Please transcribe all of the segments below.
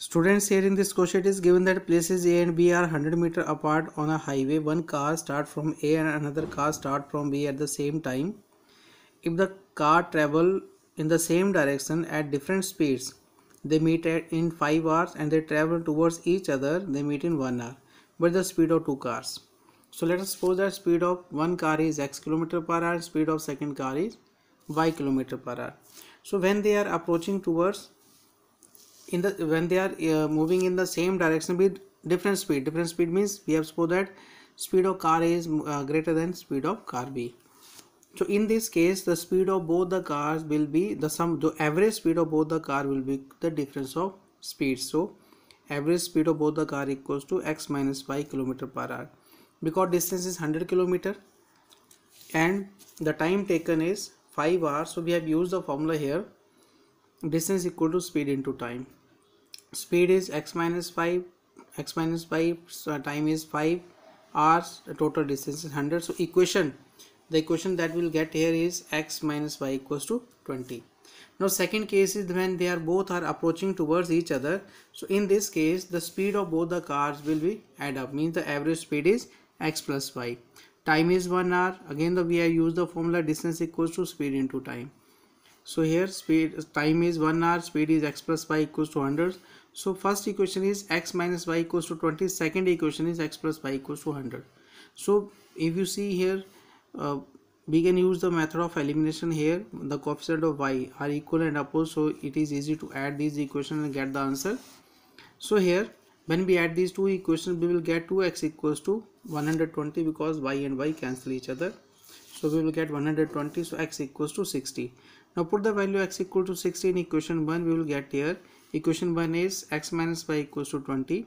Students here in this question it is given that places A and B are 100 meter apart on a highway. One car start from A and another car start from B at the same time. If the car travel in the same direction at different speeds, they meet in 5 hours and they travel towards each other, they meet in 1 hour. But the speed of two cars. So let us suppose that speed of one car is x kilometer per hour, speed of second car is y kilometer per hour. So when they are approaching towards in the when they are uh, moving in the same direction with different speed different speed means we have supposed that speed of car a is uh, greater than speed of car b so in this case the speed of both the cars will be the sum the average speed of both the car will be the difference of speed so average speed of both the car equals to x minus y kilometer per hour because distance is 100 kilometer and the time taken is 5 hours so we have used the formula here distance equal to speed into time speed is x minus 5 x minus 5 so time is 5 hours total distance is 100 so equation the equation that we'll get here is x minus y equals to 20 now second case is when they are both are approaching towards each other so in this case the speed of both the cars will be add up means the average speed is x plus y time is 1 hour again the we have used the formula distance equals to speed into time so here speed time is 1 hour speed is x plus y equals to 100 so first equation is x minus y equals to 20. Second equation is x plus y equals to 100. So if you see here, uh, we can use the method of elimination here. The coefficient of y are equal and opposite. So it is easy to add these equations and get the answer. So here when we add these two equations, we will get 2x equals to 120 because y and y cancel each other. So we will get 120. So x equals to 60. Now put the value x equal to 60 in equation 1. We will get here equation 1 is x minus y equals to 20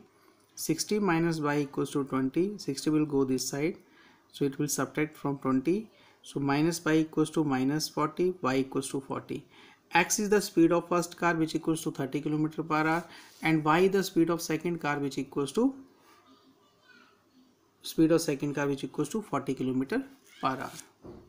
60 minus y equals to 20 60 will go this side so it will subtract from 20 so minus y equals to minus 40 y equals to 40 x is the speed of first car which equals to 30 km per hour and y the speed of second car which equals to speed of second car which equals to 40 km per hour